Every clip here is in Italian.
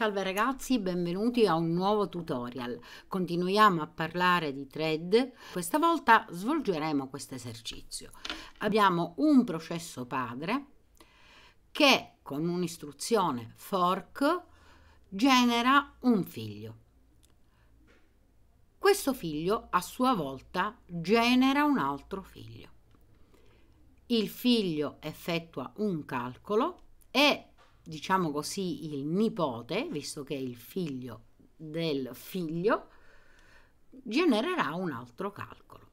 Salve ragazzi, benvenuti a un nuovo tutorial. Continuiamo a parlare di thread. Questa volta svolgeremo questo esercizio. Abbiamo un processo padre che con un'istruzione fork genera un figlio. Questo figlio a sua volta genera un altro figlio. Il figlio effettua un calcolo e diciamo così, il nipote, visto che è il figlio del figlio, genererà un altro calcolo.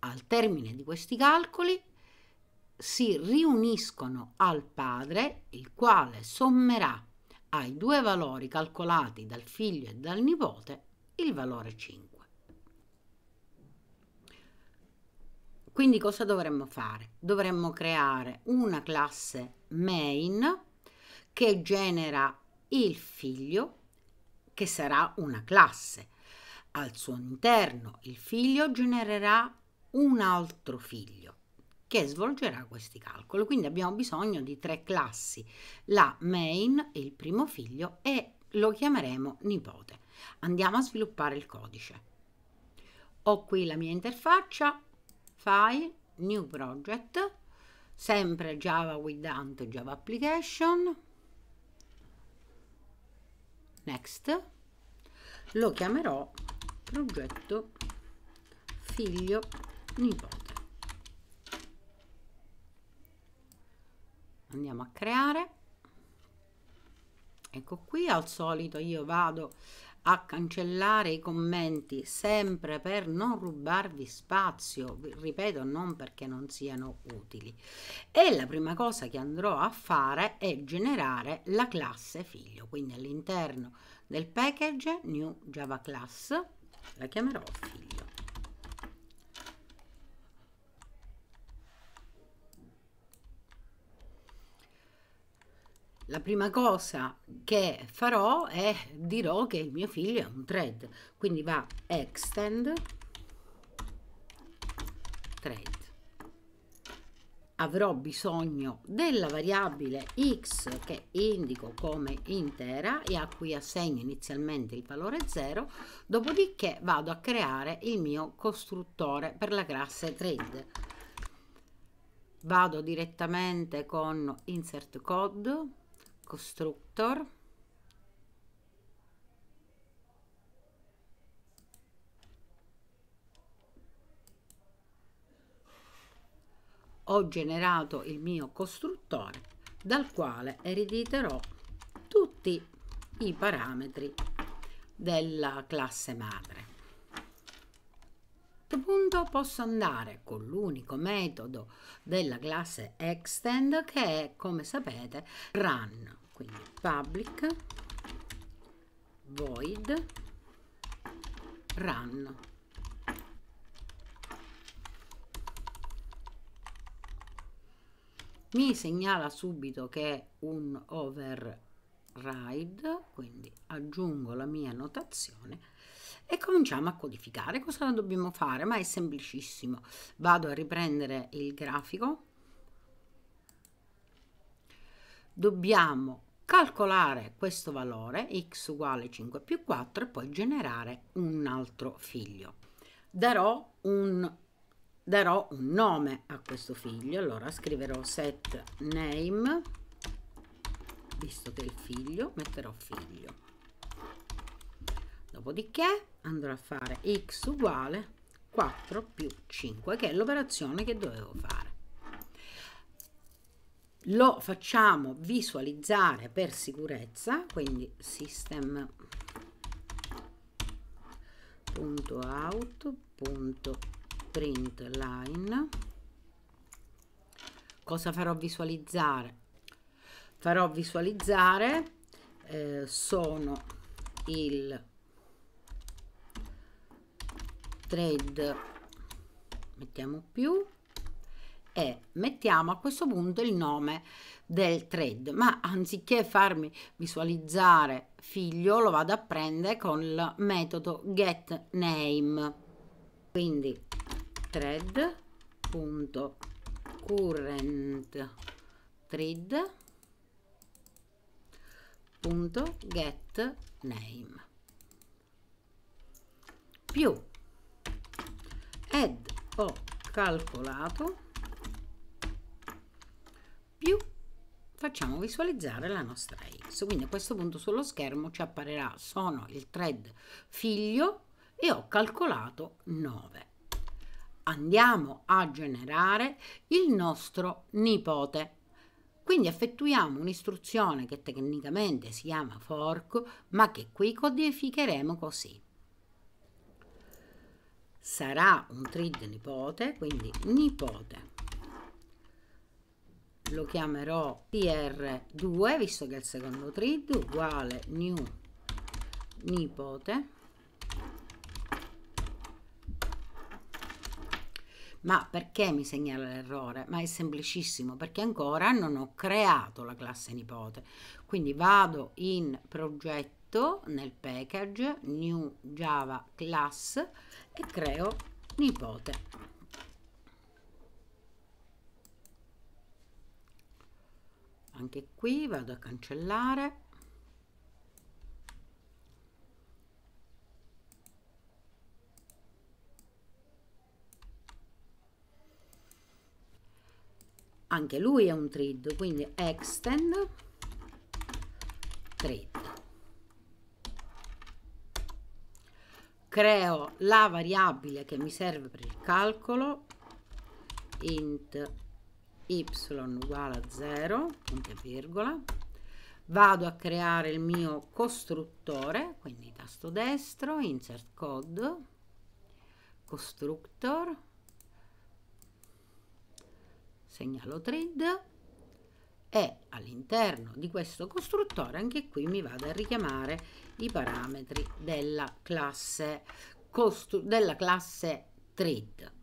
Al termine di questi calcoli si riuniscono al padre, il quale sommerà ai due valori calcolati dal figlio e dal nipote il valore 5. Quindi cosa dovremmo fare? Dovremmo creare una classe main che genera il figlio, che sarà una classe. Al suo interno il figlio genererà un altro figlio che svolgerà questi calcoli. Quindi abbiamo bisogno di tre classi, la main, il primo figlio, e lo chiameremo nipote. Andiamo a sviluppare il codice. Ho qui la mia interfaccia, file, new project, sempre Java with Ant Java Application, next lo chiamerò progetto figlio nipote andiamo a creare ecco qui al solito io vado a cancellare i commenti sempre per non rubarvi spazio, ripeto non perché non siano utili. E la prima cosa che andrò a fare è generare la classe figlio, quindi all'interno del package new java class la chiamerò figlio. la prima cosa che farò è dirò che il mio figlio è un thread quindi va extend thread avrò bisogno della variabile x che indico come intera e a cui assegno inizialmente il valore 0, dopodiché vado a creare il mio costruttore per la classe thread. Vado direttamente con insert code, constructor ho generato il mio costruttore dal quale erediterò tutti i parametri della classe madre. A questo punto posso andare con l'unico metodo della classe extend che è, come sapete, run quindi public void run mi segnala subito che è un override quindi aggiungo la mia notazione e cominciamo a codificare cosa dobbiamo fare ma è semplicissimo vado a riprendere il grafico dobbiamo calcolare questo valore x uguale 5 più 4 e poi generare un altro figlio. Darò un, darò un nome a questo figlio, allora scriverò set name, visto che è il figlio, metterò figlio. Dopodiché andrò a fare x uguale 4 più 5, che è l'operazione che dovevo fare lo facciamo visualizzare per sicurezza quindi system.out.println cosa farò visualizzare farò visualizzare eh, sono il thread mettiamo più e mettiamo a questo punto il nome del thread ma anziché farmi visualizzare figlio lo vado a prendere con il metodo get name quindi thread.current più ed ho calcolato facciamo visualizzare la nostra X. Quindi a questo punto sullo schermo ci apparirà sono il thread figlio e ho calcolato 9. Andiamo a generare il nostro nipote. Quindi effettuiamo un'istruzione che tecnicamente si chiama fork, ma che qui codificheremo così. Sarà un thread nipote, quindi nipote lo chiamerò tr2 visto che è il secondo thread uguale new nipote ma perché mi segnala l'errore? ma è semplicissimo perché ancora non ho creato la classe nipote quindi vado in progetto nel package new java class e creo nipote anche qui vado a cancellare anche lui è un thread quindi extend thread creo la variabile che mi serve per il calcolo int y uguale a 0, punto e virgola, vado a creare il mio costruttore, quindi tasto destro, insert code, constructor, segnalo thread e all'interno di questo costruttore anche qui mi vado a richiamare i parametri della classe, della classe thread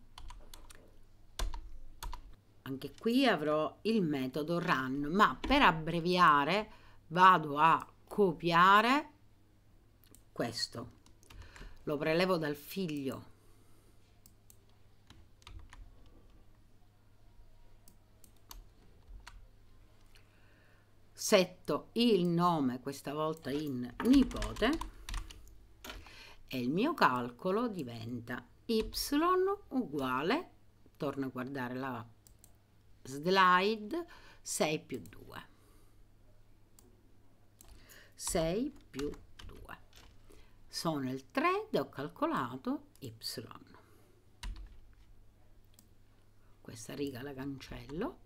anche qui avrò il metodo run ma per abbreviare vado a copiare questo lo prelevo dal figlio setto il nome questa volta in nipote e il mio calcolo diventa y uguale torno a guardare la slide 6 più 2 6 più 2 sono il 3 e ho calcolato y questa riga la cancello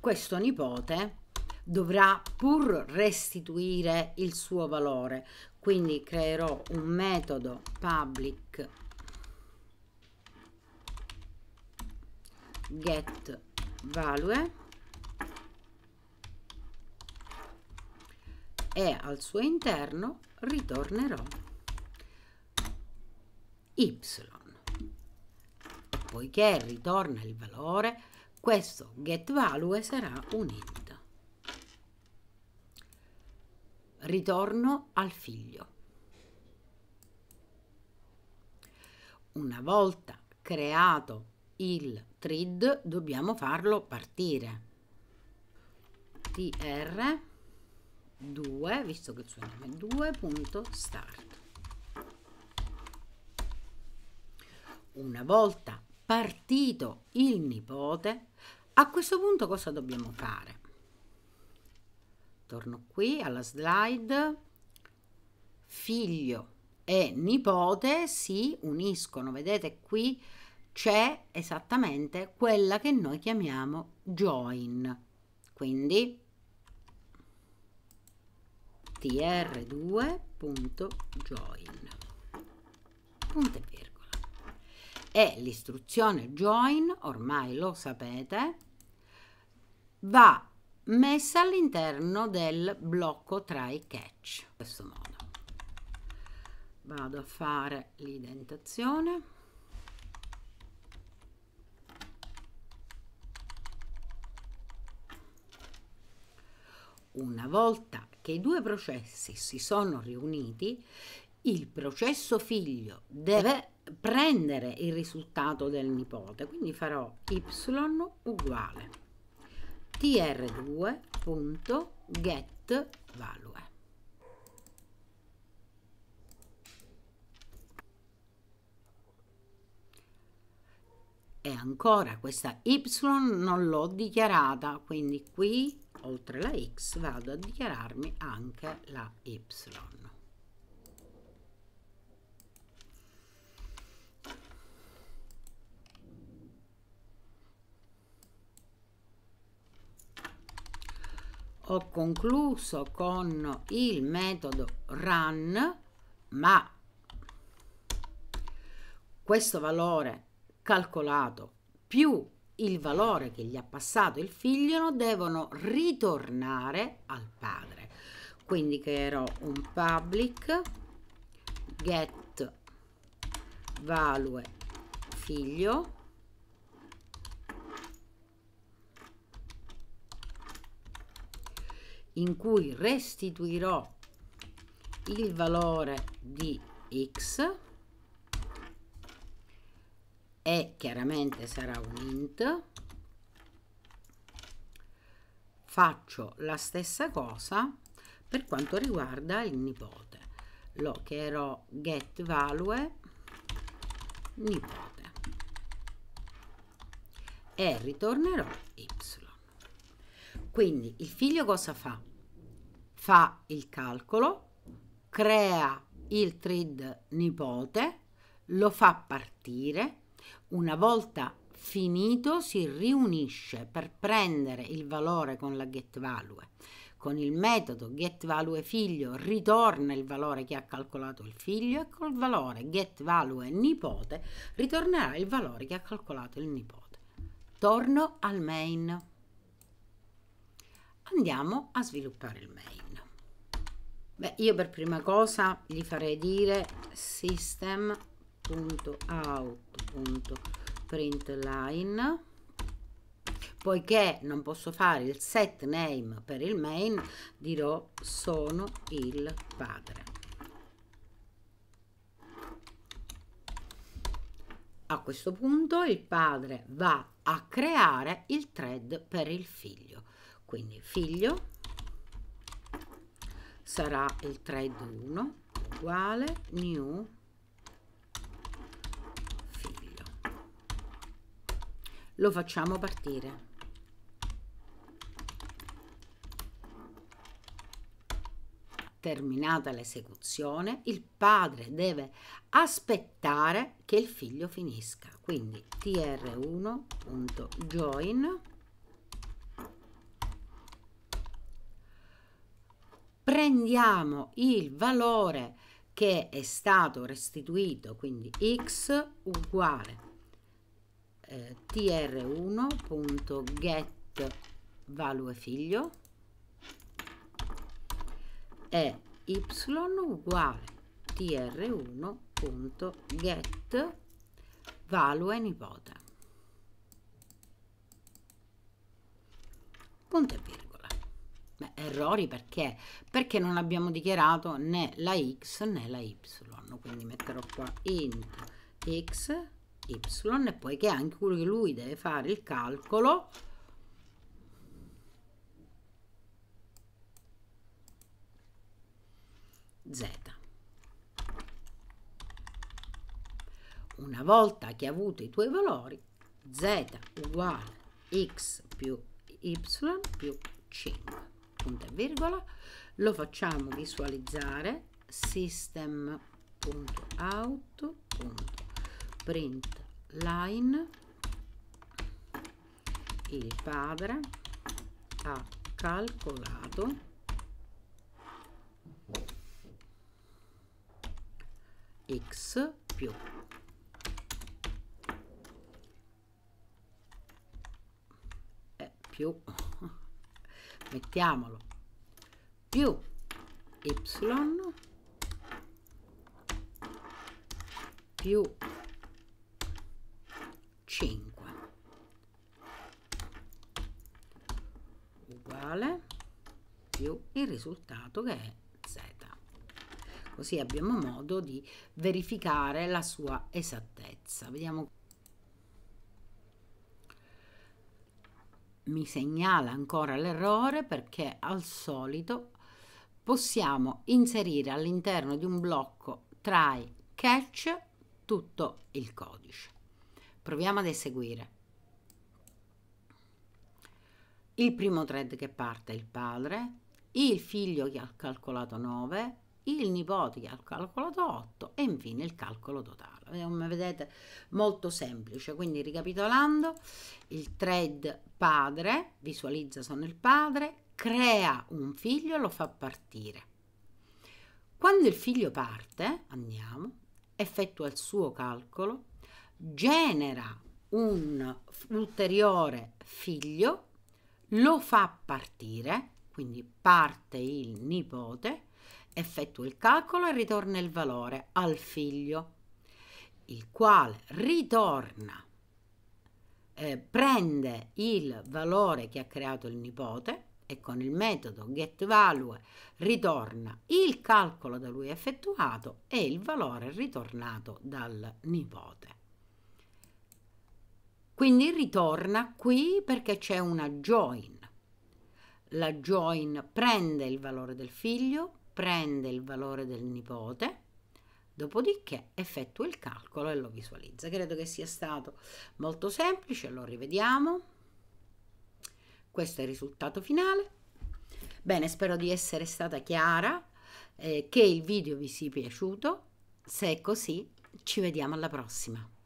questo nipote dovrà pur restituire il suo valore quindi creerò un metodo public get value e al suo interno ritornerò y poiché ritorna il valore questo getValue sarà un int. Ritorno al figlio. Una volta creato il thread dobbiamo farlo partire. tr 2, visto che il suo nome è 2.start. Una volta partito il nipote, a questo punto cosa dobbiamo fare? Torno qui alla slide, figlio e nipote si uniscono, vedete qui c'è esattamente quella che noi chiamiamo join, quindi tr2.join, punto e vero e l'istruzione join, ormai lo sapete, va messa all'interno del blocco try catch. In questo modo. Vado a fare l'identazione. Una volta che i due processi si sono riuniti, il processo figlio deve prendere il risultato del nipote, quindi farò y uguale tr2.getValue. E ancora questa y non l'ho dichiarata, quindi qui oltre la x vado a dichiararmi anche la y. ho concluso con il metodo run ma questo valore calcolato più il valore che gli ha passato il figlio devono ritornare al padre quindi creerò un public get value figlio in cui restituirò il valore di x e chiaramente sarà un int faccio la stessa cosa per quanto riguarda il nipote lo chiederò get value nipote e ritornerò y quindi il figlio cosa fa? fa il calcolo, crea il trade nipote, lo fa partire, una volta finito si riunisce per prendere il valore con la getValue. Con il metodo figlio ritorna il valore che ha calcolato il figlio e col valore nipote ritornerà il valore che ha calcolato il nipote. Torno al main. Andiamo a sviluppare il main. Beh, io per prima cosa gli farei dire system.out.println poiché non posso fare il set name per il main dirò sono il padre a questo punto il padre va a creare il thread per il figlio quindi figlio sarà il thread 1 uguale new figlio lo facciamo partire terminata l'esecuzione il padre deve aspettare che il figlio finisca quindi tr1.join prendiamo il valore che è stato restituito, quindi x uguale eh, tr1.get value figlio e y uguale tr1.get value nipote. Punto e virgola. Beh, errori perché? Perché non abbiamo dichiarato né la x né la y, quindi metterò qua int x, y e poi che anche lui deve fare il calcolo z. Una volta che ha avuto i tuoi valori, z uguale x più y più 5 punto e virgola, lo facciamo visualizzare system.out.print il padre ha calcolato x più più mettiamolo, più y più 5 uguale più il risultato che è z così abbiamo modo di verificare la sua esattezza vediamo mi segnala ancora l'errore perché al solito possiamo inserire all'interno di un blocco try catch tutto il codice. Proviamo ad eseguire. Il primo thread che parte è il padre, il figlio che ha calcolato 9, il nipote che ha calcolato 8 e infine il calcolo totale. Come vedete molto semplice, quindi ricapitolando, il thread padre visualizza sono il padre, crea un figlio e lo fa partire. Quando il figlio parte, andiamo, effettua il suo calcolo, genera un ulteriore figlio, lo fa partire, quindi parte il nipote, effettua il calcolo e ritorna il valore al figlio, il quale ritorna, eh, prende il valore che ha creato il nipote e con il metodo getValue ritorna il calcolo da lui effettuato e il valore ritornato dal nipote. Quindi ritorna qui perché c'è una join. La join prende il valore del figlio, prende il valore del nipote, dopodiché effettua il calcolo e lo visualizza. Credo che sia stato molto semplice, lo rivediamo. Questo è il risultato finale. Bene, spero di essere stata chiara, eh, che il video vi sia piaciuto. Se è così, ci vediamo alla prossima.